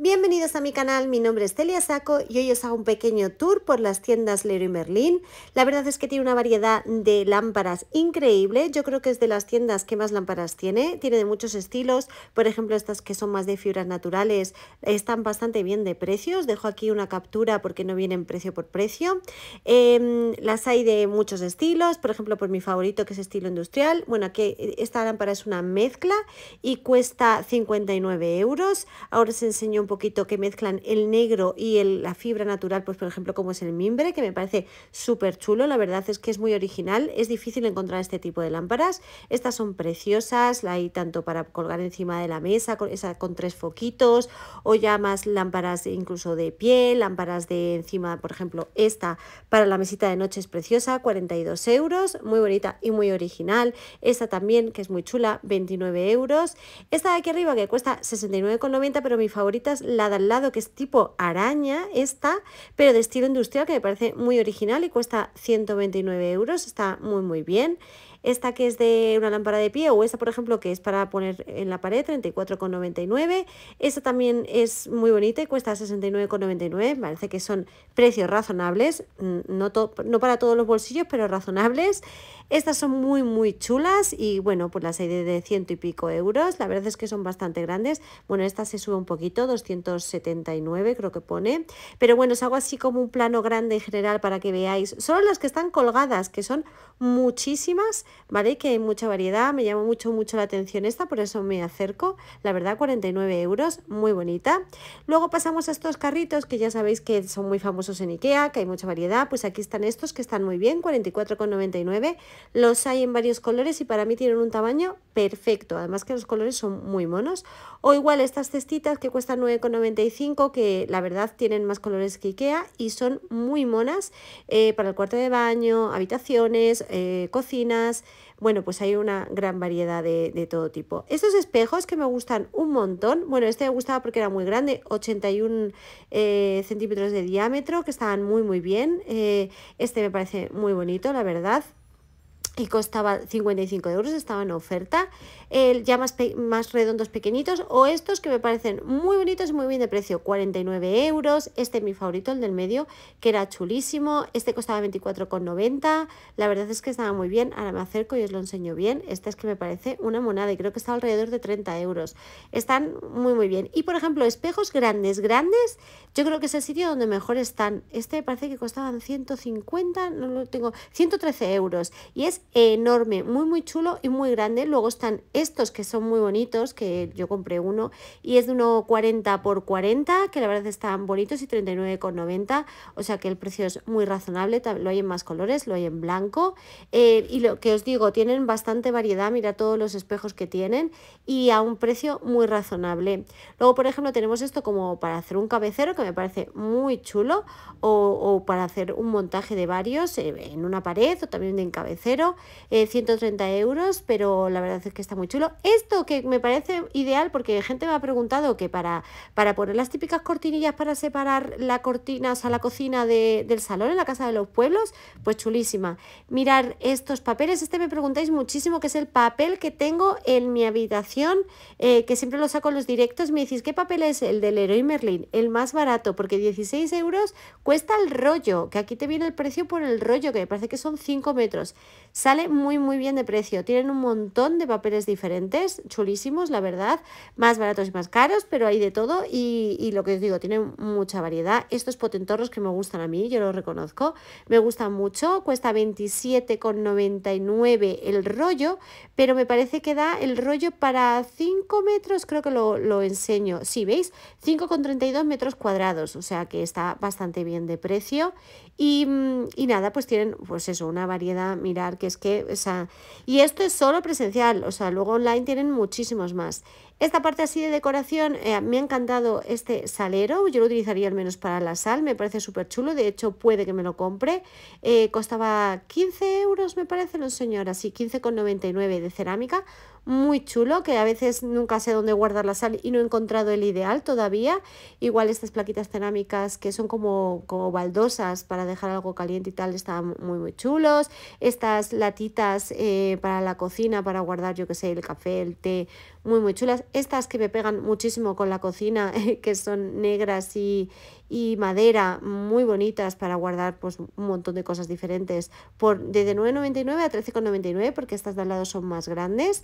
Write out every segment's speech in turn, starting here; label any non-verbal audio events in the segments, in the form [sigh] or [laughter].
Bienvenidos a mi canal, mi nombre es Celia Saco y hoy os hago un pequeño tour por las tiendas Leroy Merlin. La verdad es que tiene una variedad de lámparas increíble, yo creo que es de las tiendas que más lámparas tiene, tiene de muchos estilos, por ejemplo estas que son más de fibras naturales están bastante bien de precios, dejo aquí una captura porque no vienen precio por precio. Em, las hay de muchos estilos, por ejemplo por mi favorito que es estilo industrial, bueno aquí esta lámpara es una mezcla y cuesta 59 euros, ahora os enseño un poquito que mezclan el negro y la fibra natural, pues por ejemplo como es el mimbre, que me parece súper chulo, la verdad es que es muy original, es difícil encontrar este tipo de lámparas, estas son preciosas, la hay tanto para colgar encima de la mesa, con, esa, con tres foquitos, o ya más lámparas incluso de piel, lámparas de encima, por ejemplo esta para la mesita de noche es preciosa, 42 euros, muy bonita y muy original, esta también que es muy chula, 29 euros, esta de aquí arriba que cuesta 69,90, pero mi favorita la de al lado, que es tipo araña, esta, pero de estilo industrial, que me parece muy original y cuesta 129 euros, está muy muy bien esta que es de una lámpara de pie o esta, por ejemplo, que es para poner en la pared, 34,99. Esta también es muy bonita y cuesta 69,99. Parece que son precios razonables, mm, no, no para todos los bolsillos, pero razonables. Estas son muy, muy chulas y bueno, pues las hay de ciento y pico euros. La verdad es que son bastante grandes. Bueno, esta se sube un poquito, 279 creo que pone. Pero bueno, os hago así como un plano grande en general para que veáis. Solo las que están colgadas, que son muchísimas ¿vale? Que hay mucha variedad, me llama mucho, mucho la atención esta, por eso me acerco, la verdad, 49 euros, muy bonita. Luego pasamos a estos carritos que ya sabéis que son muy famosos en Ikea, que hay mucha variedad, pues aquí están estos que están muy bien, 44,99, los hay en varios colores y para mí tienen un tamaño perfecto, además que los colores son muy monos. O igual estas cestitas que cuestan 9,95, que la verdad tienen más colores que Ikea y son muy monas eh, para el cuarto de baño, habitaciones, eh, cocinas, bueno, pues hay una gran variedad de, todo tipo. Estos espejos que me gustan un montón, bueno, este me gustaba porque era muy grande, 81 eh, centímetros de diámetro, que estaban muy muy bien. Eh, este me parece muy bonito, la verdad que costaba 55 euros, estaba en oferta, el ya más, redondos pequeñitos o estos que me parecen muy bonitos y muy bien de precio, 49 euros, este es mi favorito, el del medio, que era chulísimo, este costaba 24,90, la verdad es que estaba muy bien, ahora me acerco y os lo enseño bien, este es que me parece una monada y creo que estaba alrededor de 30 euros, están muy muy bien, y por ejemplo espejos grandes, grandes, yo creo que es el sitio donde mejor están, este parece que costaban 150, no lo tengo, 113 euros, y es enorme, muy muy chulo y muy grande. Luego están estos que son muy bonitos, que yo compré uno y es de 1,40 por 40, que la verdad están bonitos y 39,90, o sea que el precio es muy razonable, lo hay en más colores, lo hay en blanco eh, y lo que os digo, tienen bastante variedad, mira todos los espejos que tienen y a un precio muy razonable. Luego, por ejemplo, tenemos esto como para hacer un cabecero que me parece muy chulo o, para hacer un montaje de varios eh, en una pared o también de cabecero 130 eh, euros, pero la verdad es que está muy chulo. Esto que me parece ideal porque gente me ha preguntado que para, para poner las típicas cortinillas para separar la cortina, o sea, la cocina del salón en la casa de los pueblos, pues chulísima. Mirar estos papeles, este me preguntáis muchísimo, que es el papel que tengo en mi habitación, eh, que siempre lo saco en los directos, me decís, ¿qué papel es el del Héroe Merlín El más barato, porque 16 euros cuesta el rollo, que aquí te viene el precio por el rollo, que me parece que son 5 metros sale muy muy bien de precio. Tienen un montón de papeles diferentes, chulísimos la verdad, más baratos y más caros, pero hay de todo y, lo que os digo, tienen mucha variedad. Estos potentorros que me gustan a mí, yo los reconozco, me gustan mucho, cuesta 27,99 el rollo, pero me parece que da el rollo para 5 metros, creo que lo, enseño, si ¿veis? 5,32 metros cuadrados, o sea que está bastante bien de precio y, y nada, pues tienen pues eso, una variedad, mirar que es que, o sea, y esto es solo presencial, o sea, luego online tienen muchísimos más. Esta parte así de decoración, eh, me ha encantado este salero, yo lo utilizaría al menos para la sal, me parece súper chulo, de hecho puede que me lo compre, eh, costaba 15 euros me parece, no señor, así 15,99 de cerámica, muy chulo, que a veces nunca sé dónde guardar la sal y no he encontrado el ideal todavía. Igual estas plaquitas cerámicas que son como, como baldosas para dejar algo caliente y tal, están muy muy chulos. Estas latitas eh, para la cocina, para guardar yo que sé, el café, el té muy muy chulas. Estas que me pegan muchísimo con la cocina, [laughs] que son negras y, madera, muy bonitas para guardar pues, un montón de cosas diferentes. Por, de 9,99 a 13,99 porque estas de al lado son más grandes.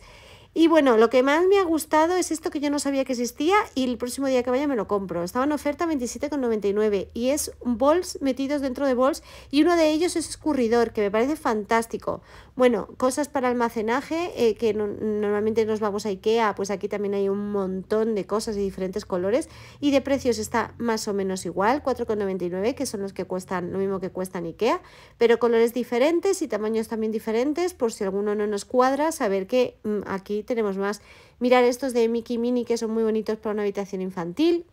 Y bueno, lo que más me ha gustado es esto que yo no sabía que existía y el próximo día que vaya me lo compro. Estaba en oferta 27,99 y es bols metidos dentro de bols y uno de ellos es escurridor, que me parece fantástico. Bueno, cosas para almacenaje eh, que normalmente nos vamos a Ikea pues aquí también hay un montón de cosas De diferentes colores y de precios está más o menos igual, 4,99 que son los que cuestan lo mismo que cuestan Ikea, pero colores diferentes y tamaños también diferentes por si alguno no nos cuadra, saber que mm, aquí tenemos más. Mirar estos de Mickey Mini que son muy bonitos para una habitación infantil,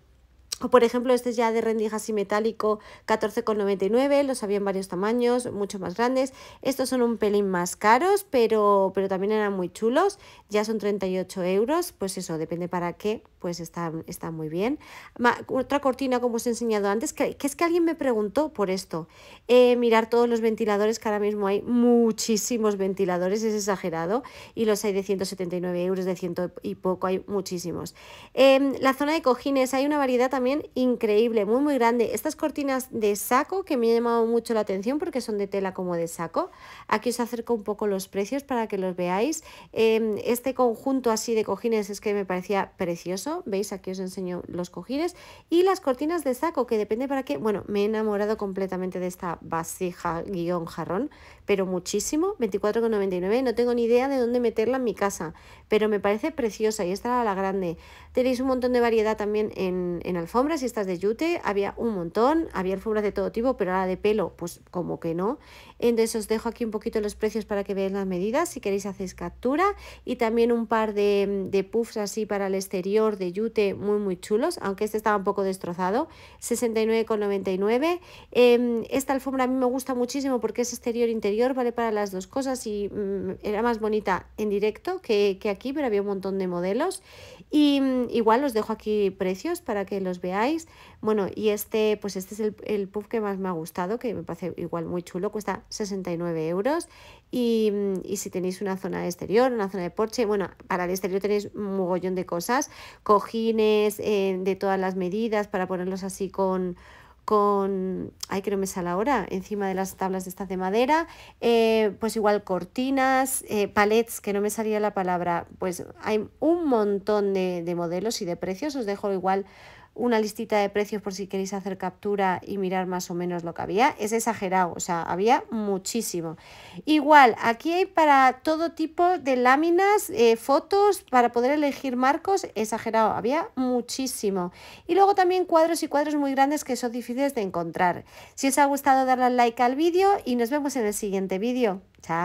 por ejemplo, este es ya de rendijas así metálico 14,99, los había en varios tamaños, mucho más grandes. Estos son un pelín más caros, pero, pero también eran muy chulos. Ya son 38 euros, pues eso, depende para qué, pues están está muy bien. otra cortina, como os he enseñado antes, que, es que alguien me preguntó por esto. Eh, mirar todos los ventiladores, que ahora mismo hay muchísimos ventiladores, es exagerado, y los hay de 179 euros, de ciento y poco, hay muchísimos. Em, la zona de cojines, hay una variedad también increíble, muy muy grande. Estas cortinas de saco que me ha llamado mucho la atención porque son de tela como de saco. Aquí os acerco un poco los precios para que los veáis. Em, este conjunto así de cojines es que me parecía precioso. Veis, aquí os enseño los cojines. Y las cortinas de saco, que depende para qué. Bueno, me he enamorado completamente de esta vasija guión jarrón, pero muchísimo. 24,99. No tengo ni idea de dónde meterla en mi casa, pero me parece preciosa y esta era la grande. Tenéis un montón de variedad también en, en alfombras y estas de yute, había un montón, había alfombras de todo tipo, pero ahora de pelo, pues como que no. Entonces os dejo aquí un poquito los precios para que veáis las medidas, si queréis hacéis captura y también un par de, puffs así para el exterior de yute muy muy chulos, aunque este estaba un poco destrozado, 69,99. Em, esta alfombra a mí me gusta muchísimo porque es exterior-interior, vale para las dos cosas y mm, era más bonita en directo que, aquí, pero había un montón de modelos. Y mm, igual os dejo aquí precios para que los veáis. Bueno, y este, pues este es el, el puff que más me ha gustado, que me parece igual muy chulo, cuesta 69 euros. Y, si tenéis una zona de exterior, una zona de porche, bueno, para el exterior tenéis un mogollón de cosas, cojines eh, de todas las medidas para ponerlos así con, con, ay que no me sale ahora, encima de las tablas de estas de madera, eh, pues igual cortinas, eh, palets, que no me salía la palabra, pues hay un montón de, de modelos y de precios, os dejo igual una listita de precios por si queréis hacer captura y mirar más o menos lo que había. Es exagerado, o sea, había muchísimo. Igual, aquí hay para todo tipo de láminas, eh, fotos, para poder elegir marcos, exagerado, había muchísimo. Y luego también cuadros y cuadros muy grandes que son difíciles de encontrar. Si os ha gustado, darle al like al vídeo y nos vemos en el siguiente vídeo. Chao.